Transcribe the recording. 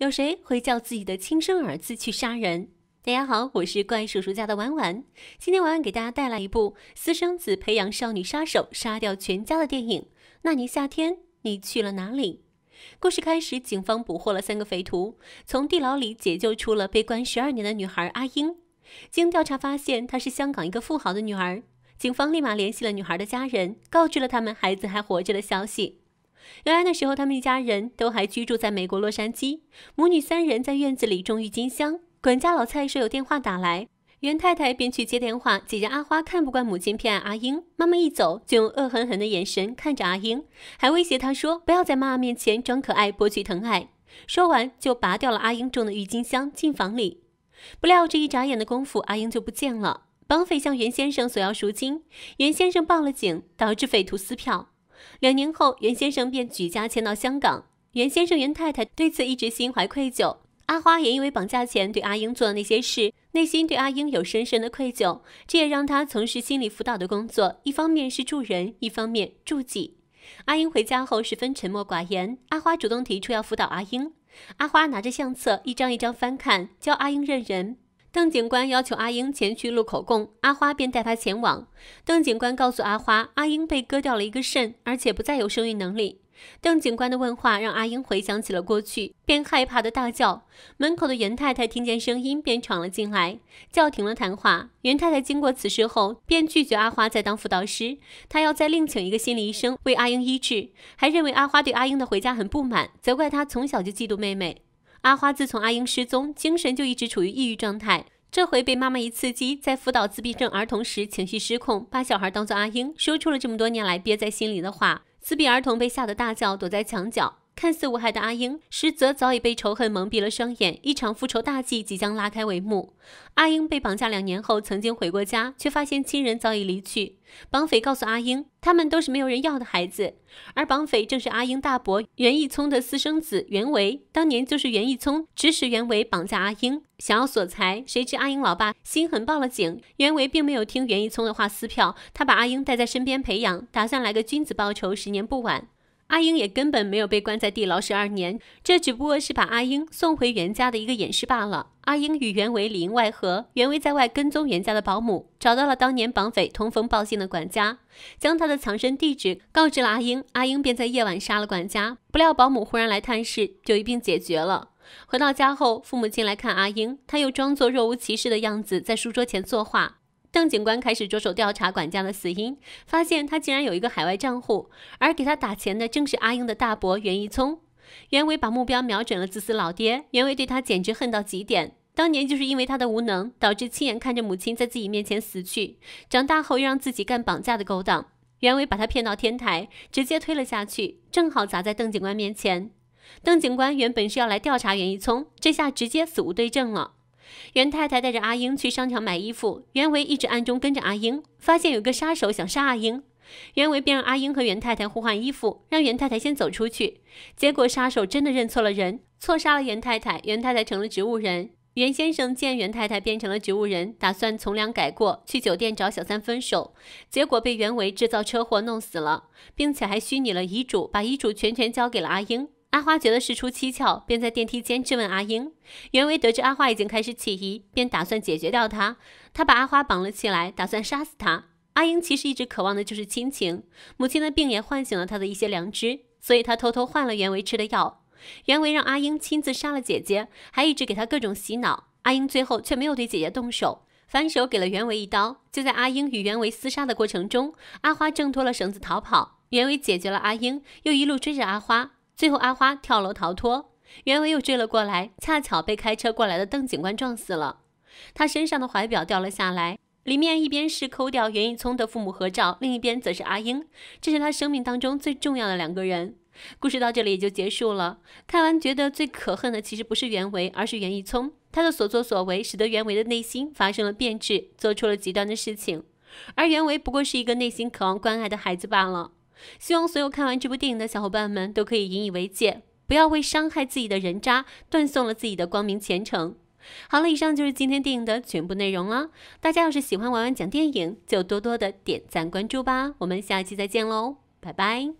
有谁会叫自己的亲生儿子去杀人？大家好，我是怪叔叔家的婉婉。今天婉婉给大家带来一部私生子培养少女杀手，杀掉全家的电影。那年夏天，你去了哪里？故事开始，警方捕获了三个匪徒，从地牢里解救出了被关十二年的女孩阿英。经调查发现，她是香港一个富豪的女儿。警方立马联系了女孩的家人，告知了他们孩子还活着的消息。原来那时候，他们一家人都还居住在美国洛杉矶，母女三人在院子里种郁金香。管家老蔡说有电话打来，袁太太便去接电话。姐姐阿花看不惯母亲偏爱阿英，妈妈一走，就用恶狠狠的眼神看着阿英，还威胁她说不要在妈妈面前装可爱博取疼爱。说完就拔掉了阿英种的郁金香，进房里。不料这一眨眼的功夫，阿英就不见了。绑匪向袁先生索要赎金，袁先生报了警，导致匪徒撕票。两年后，袁先生便举家迁到香港。袁先生、袁太太对此一直心怀愧疚。阿花也因为绑架前对阿英做的那些事，内心对阿英有深深的愧疚，这也让她从事心理辅导的工作，一方面是助人，一方面助己。阿英回家后十分沉默寡言，阿花主动提出要辅导阿英。阿花拿着相册，一张一张翻看，教阿英认人。邓警官要求阿英前去录口供，阿花便带她前往。邓警官告诉阿花，阿英被割掉了一个肾，而且不再有生育能力。邓警官的问话让阿英回想起了过去，便害怕的大叫。门口的袁太太听见声音便闯了进来，叫停了谈话。袁太太经过此事后，便拒绝阿花再当辅导师，她要再另请一个心理医生为阿英医治，还认为阿花对阿英的回家很不满，责怪她从小就嫉妒妹妹。阿花自从阿英失踪，精神就一直处于抑郁状态。这回被妈妈一刺激，在辅导自闭症儿童时情绪失控，把小孩当做阿英，说出了这么多年来憋在心里的话。自闭儿童被吓得大叫，躲在墙角。看似无害的阿英，实则早已被仇恨蒙蔽了双眼。一场复仇大计即将拉开帷幕。阿英被绑架两年后，曾经回过家，却发现亲人早已离去。绑匪告诉阿英，他们都是没有人要的孩子。而绑匪正是阿英大伯袁义聪的私生子袁维。当年就是袁义聪指使袁维绑架阿英，想要索财。谁知阿英老爸心狠报了警。袁维并没有听袁义聪的话撕票，他把阿英带在身边培养，打算来个君子报仇，十年不晚。阿英也根本没有被关在地牢十二年，这只不过是把阿英送回袁家的一个掩饰罢了。阿英与袁伟里应外合，袁伟在外跟踪袁家的保姆，找到了当年绑匪通风报信的管家，将他的藏身地址告知了阿英。阿英便在夜晚杀了管家，不料保姆忽然来探视，就一并解决了。回到家后，父母进来看阿英，他又装作若无其事的样子，在书桌前作画。邓警官开始着手调查管家的死因，发现他竟然有一个海外账户，而给他打钱的正是阿英的大伯袁一聪。袁伟把目标瞄准了自私老爹，袁伟对他简直恨到极点。当年就是因为他的无能，导致亲眼看着母亲在自己面前死去，长大后又让自己干绑架的勾当。袁伟把他骗到天台，直接推了下去，正好砸在邓警官面前。邓警官原本是要来调查袁一聪，这下直接死无对证了。袁太太带着阿英去商场买衣服，袁维一直暗中跟着阿英，发现有个杀手想杀阿英，袁维便让阿英和袁太太互换衣服，让袁太太先走出去。结果杀手真的认错了人，错杀了袁太太，袁太太成了植物人。袁先生见袁太太变成了植物人，打算从良改过，去酒店找小三分手，结果被袁维制造车祸弄死了，并且还虚拟了遗嘱，把遗嘱全权交给了阿英。阿花觉得事出蹊跷，便在电梯间质问阿英。袁维得知阿花已经开始起疑，便打算解决掉她。他把阿花绑了起来，打算杀死她。阿英其实一直渴望的就是亲情，母亲的病也唤醒了她的一些良知，所以她偷偷换了袁维吃的药。袁维让阿英亲自杀了姐姐，还一直给她各种洗脑。阿英最后却没有对姐姐动手，反手给了袁维一刀。就在阿英与袁维厮杀的过程中，阿花挣脱了绳子逃跑。袁维解决了阿英，又一路追着阿花。最后，阿花跳楼逃脱，袁维又追了过来，恰巧被开车过来的邓警官撞死了。他身上的怀表掉了下来，里面一边是抠掉袁一聪的父母合照，另一边则是阿英，这是他生命当中最重要的两个人。故事到这里也就结束了。看完觉得最可恨的其实不是袁维，而是袁一聪，他的所作所为使得袁维的内心发生了变质，做出了极端的事情。而袁维不过是一个内心渴望关爱的孩子罢了。希望所有看完这部电影的小伙伴们都可以引以为戒，不要为伤害自己的人渣断送了自己的光明前程。好了，以上就是今天电影的全部内容了。大家要是喜欢玩玩讲电影，就多多的点赞关注吧。我们下期再见喽，拜拜。